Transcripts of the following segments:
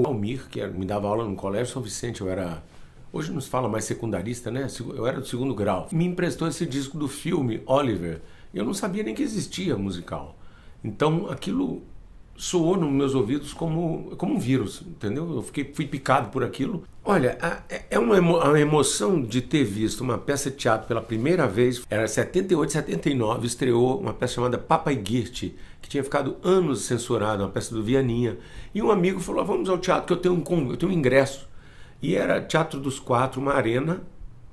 O Almir, que me dava aula no colégio São Vicente, eu era hoje nos fala mais secundarista, né? Eu era do segundo grau. Me emprestou esse disco do filme Oliver. Eu não sabia nem que existia musical. Então aquilo soou nos meus ouvidos como, como um vírus, entendeu? Eu fiquei, fui picado por aquilo. Olha, a, é, é uma, emo, uma emoção de ter visto uma peça de teatro pela primeira vez. Era 78, 79, estreou uma peça chamada Papa e que tinha ficado anos censurada, uma peça do Vianinha. E um amigo falou, ah, vamos ao teatro, que eu tenho um, eu tenho um ingresso. E era Teatro dos Quatro, uma arena.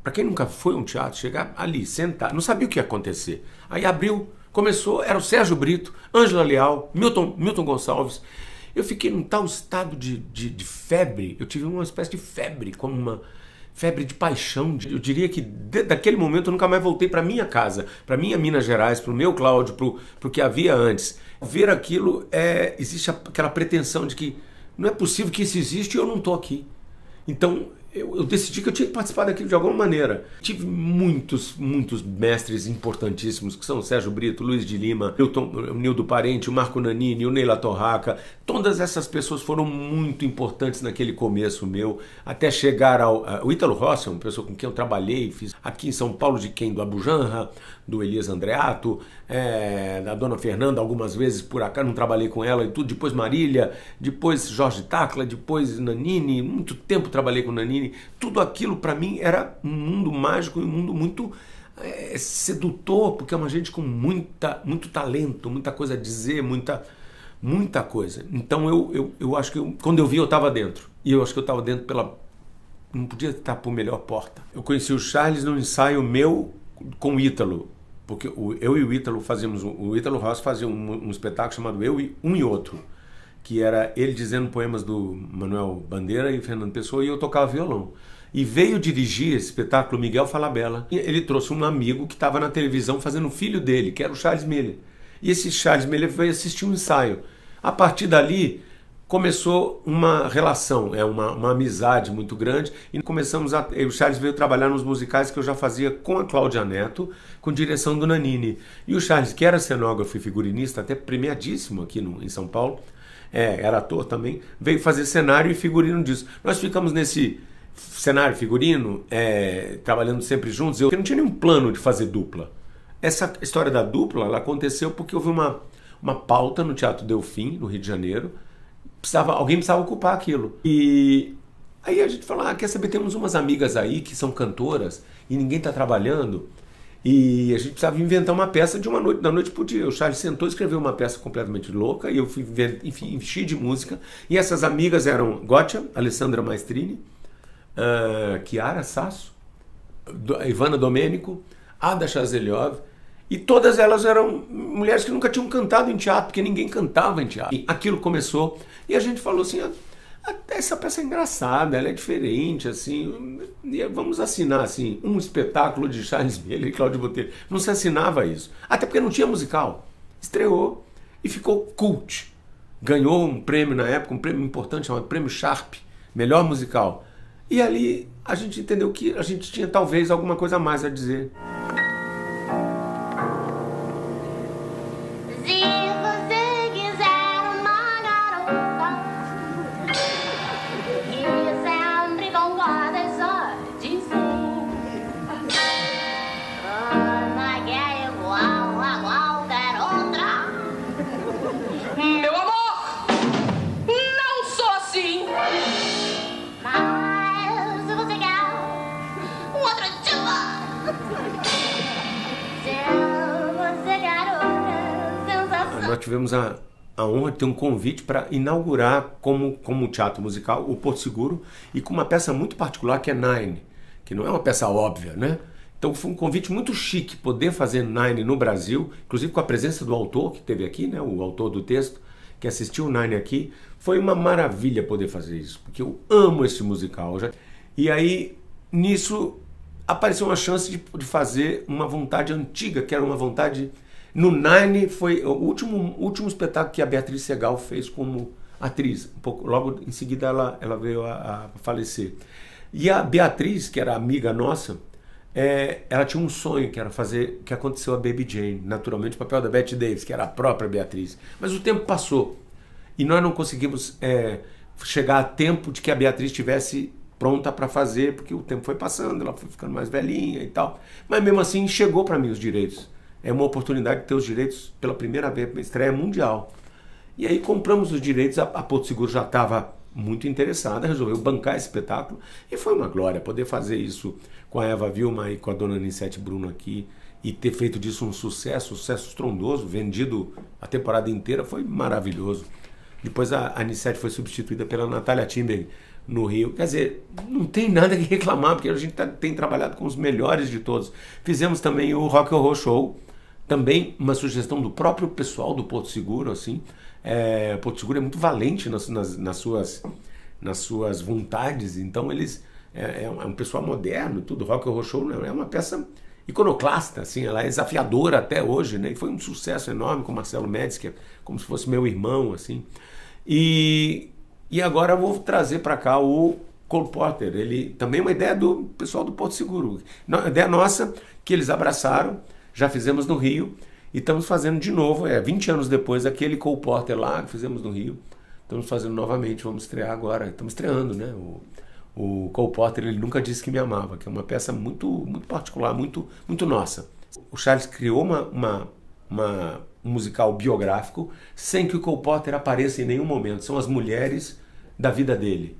Para quem nunca foi a um teatro, chegar ali, sentar, não sabia o que ia acontecer. Aí abriu Começou, era o Sérgio Brito, Ângela Leal, Milton, Milton Gonçalves. Eu fiquei num tal estado de, de, de, febre, eu tive uma espécie de febre, como uma febre de paixão. Eu diria que de, daquele momento eu nunca mais voltei para minha casa, para minha Minas Gerais, para o meu Cláudio, para o que havia antes. Ver aquilo, é, existe aquela pretensão de que não é possível que isso existe e eu não estou aqui. Então eu, eu, decidi que eu tinha que participar daquilo de alguma maneira. Tive muitos, muitos mestres importantíssimos, que são Sérgio Brito, Luiz de Lima, o Nildo Parente, o Marco Nanini, o Neila Torraca. Todas essas pessoas foram muito importantes naquele começo meu, até chegar ao... A, o Ítalo Rossi uma pessoa com quem eu trabalhei, fiz aqui em São Paulo de quem? Do Abujanra, do Elias Andreato, é, da Dona Fernanda, algumas vezes por acaso, não trabalhei com ela e tudo. Depois Marília, depois Jorge Tacla, depois Nanini. Muito tempo trabalhei com Nanini tudo aquilo para mim era um mundo mágico e um mundo muito é, sedutor, porque é uma gente com muita, muito talento, muita coisa a dizer, muita, muita coisa. Então eu, eu, eu acho que eu, quando eu vi eu estava dentro, e eu acho que eu estava dentro pela. Não podia estar por melhor porta. Eu conheci o Charles num ensaio meu com o Ítalo, porque eu e o Ítalo fazíamos, o Ítalo Ross fazia um, um espetáculo chamado Eu e Um e Outro que era ele dizendo poemas do Manuel Bandeira e Fernando Pessoa, e eu tocava violão. E veio dirigir esse espetáculo Miguel Falabella. E ele trouxe um amigo que estava na televisão fazendo o filho dele, que era o Charles Miller. E esse Charles Miller foi assistir um ensaio. A partir dali, começou uma relação, é uma, uma amizade muito grande e começamos a o Charles veio trabalhar nos musicais que eu já fazia com a Cláudia Neto, com direção do Nanini. E o Charles, que era cenógrafo e figurinista, até premiadíssimo aqui no, em São Paulo, é, era ator também, veio fazer cenário e figurino disso. Nós ficamos nesse cenário, figurino, é, trabalhando sempre juntos. Eu não tinha nenhum plano de fazer dupla. Essa história da dupla ela aconteceu porque houve uma, uma pauta no Teatro Delfim, no Rio de Janeiro. Precisava, alguém precisava ocupar aquilo. E aí a gente falou: ah, quer saber? Temos umas amigas aí que são cantoras e ninguém está trabalhando. E a gente precisava inventar uma peça de uma noite, da noite pro dia. O Charles sentou e escreveu uma peça completamente louca, e eu fui, enfim, enchi de música. E essas amigas eram Gotcha, Alessandra Maestrini, uh, Chiara Sasso, do, Ivana Domênico, Ada Chazeliov, e todas elas eram mulheres que nunca tinham cantado em teatro, porque ninguém cantava em teatro. E aquilo começou, e a gente falou assim, ah, até essa peça é engraçada, ela é diferente, assim, é, vamos assinar, assim, um espetáculo de Charles Miller e Cláudio Botelho. Não se assinava isso. Até porque não tinha musical. Estreou e ficou cult. Ganhou um prêmio na época, um prêmio importante chamado Prêmio Sharp, melhor musical. E ali a gente entendeu que a gente tinha talvez alguma coisa a mais a dizer. Nós tivemos a, a honra de ter um convite para inaugurar como, como teatro musical o Porto Seguro e com uma peça muito particular que é Nine, que não é uma peça óbvia, né? Então foi um convite muito chique poder fazer Nine no Brasil, inclusive com a presença do autor que teve aqui, né, o autor do texto, que assistiu o Nine aqui. Foi uma maravilha poder fazer isso, porque eu amo esse musical. Já. E aí, nisso, apareceu uma chance de, de fazer uma vontade antiga, que era uma vontade. No Nine foi o último, último espetáculo que a Beatriz Segal fez como atriz. Um pouco, logo em seguida ela, ela veio a, a falecer. E a Beatriz, que era amiga nossa, é, ela tinha um sonho que era fazer o que aconteceu a Baby Jane, naturalmente o papel da Betty Davis, que era a própria Beatriz. Mas o tempo passou e nós não conseguimos é, chegar a tempo de que a Beatriz tivesse pronta para fazer, porque o tempo foi passando, ela foi ficando mais velhinha e tal. Mas mesmo assim chegou para mim os direitos. É uma oportunidade de ter os direitos pela primeira vez, estreia mundial. E aí compramos os direitos, a, Porto Seguro já estava muito interessada, resolveu bancar esse espetáculo e foi uma glória poder fazer isso com a Eva Vilma e com a dona Anissete Bruno aqui e ter feito disso um sucesso, sucesso estrondoso, vendido a temporada inteira, foi maravilhoso. Depois a Anissete foi substituída pela Natália Timber, no Rio. Quer dizer, não tem nada que reclamar, porque a gente tá, tem trabalhado com os melhores de todos. Fizemos também o Rock and Roll Show, também uma sugestão do próprio pessoal do Porto Seguro, assim. É, Porto Seguro é muito valente nas, nas, nas suas, nas suas vontades, então eles... É, é, um, é pessoal moderno, tudo. Rock and Roll Show é uma peça iconoclasta, assim, ela é desafiadora até hoje, né? E foi um sucesso enorme com o Marcelo Médici, como se fosse meu irmão, assim. E e agora eu vou trazer para cá o Cole Porter. Ele também é uma ideia do pessoal do Porto Seguro. Uma ideia nossa que eles abraçaram, já fizemos no Rio e estamos fazendo de novo, é 20 anos depois aquele Cole Porter lá que fizemos no Rio. Estamos fazendo novamente, vamos estrear agora. Estamos estreando, né? O, o Cole Porter ele nunca disse que me amava, que é uma peça muito muito particular, muito muito nossa. O Charles criou uma, uma, uma musical biográfico, sem que o Cole Porter apareça em nenhum momento. São as mulheres da vida dele.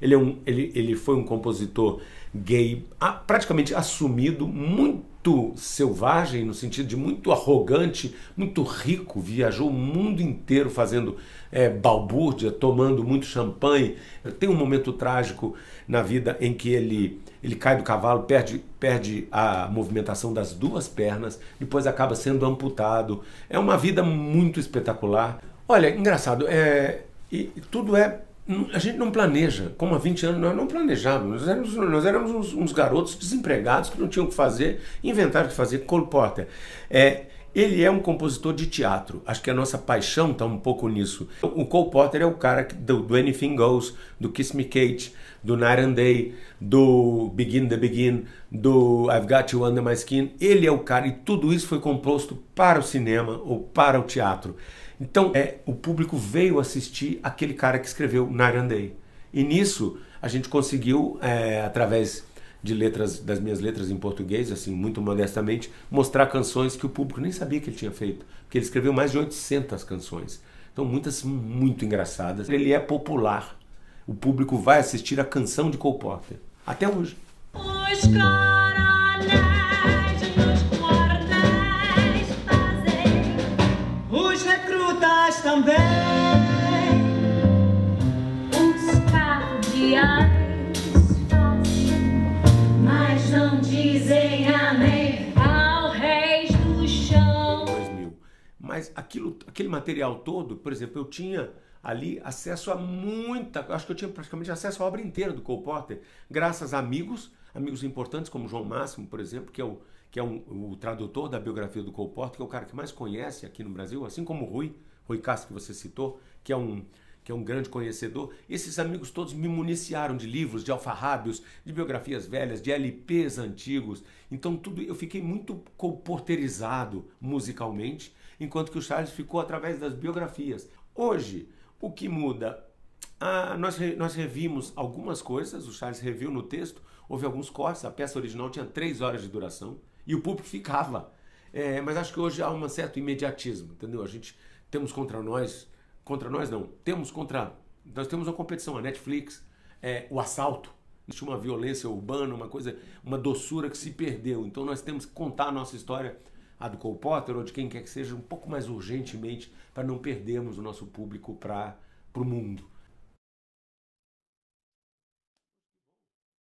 Ele, é um, ele, ele foi um compositor gay praticamente assumido, muito muito selvagem, no sentido de muito arrogante, muito rico, viajou o mundo inteiro fazendo é, balbúrdia, tomando muito champanhe. Tem um momento trágico na vida em que ele, ele cai do cavalo, perde, perde a movimentação das duas pernas, depois acaba sendo amputado. É uma vida muito espetacular. Olha, engraçado, é, e, tudo é a gente não planeja. Como há 20 anos nós não planejávamos. Nós éramos, nós éramos uns, uns, garotos desempregados que não tinham o que fazer, inventaram o que fazer. Cole Porter. É, ele é um compositor de teatro. Acho que a nossa paixão está um pouco nisso. O Cole Porter é o cara do, do Anything Goes, do Kiss Me Kate, do Night and Day, do Begin the Begin, do I've Got You Under My Skin. Ele é o cara e tudo isso foi composto para o cinema ou para o teatro. Então, é, o público veio assistir aquele cara que escreveu Narandei. Day. E nisso, a gente conseguiu, é, através de letras das minhas letras em português, assim, muito modestamente, mostrar canções que o público nem sabia que ele tinha feito, porque ele escreveu mais de 800 canções. Então, muitas muito engraçadas. Ele é popular. O público vai assistir a canção de Cole Porter até hoje. Os né? mas aquilo, aquele material todo, por exemplo, eu tinha ali acesso a muita, acho que eu tinha praticamente acesso à obra inteira do Cole Porter, graças a amigos, amigos importantes como João Máximo, por exemplo, que é o que é um, o tradutor da biografia do Cole Porter, que é o cara que mais conhece aqui no Brasil, assim como o Rui, Rui Castro que você citou, que é um que é um grande conhecedor. Esses amigos todos me municiaram de livros, de alfarrábios, de biografias velhas, de LPs antigos. Então tudo eu fiquei muito Colporterizado musicalmente enquanto que o Charles ficou através das biografias. Hoje, o que muda? Ah, nós, nós revimos algumas coisas, o Charles reviu no texto, houve alguns cortes, a peça original tinha três horas de duração e o público ficava. É, mas acho que hoje há um certo imediatismo, entendeu? A gente temos contra nós, contra nós não, temos contra, nós temos uma competição, a Netflix, é, o assalto, existe uma violência urbana, uma coisa, uma doçura que se perdeu. Então nós temos que contar a nossa história a do Cole Potter ou de quem quer que seja um pouco mais urgentemente para não perdermos o nosso público para o mundo.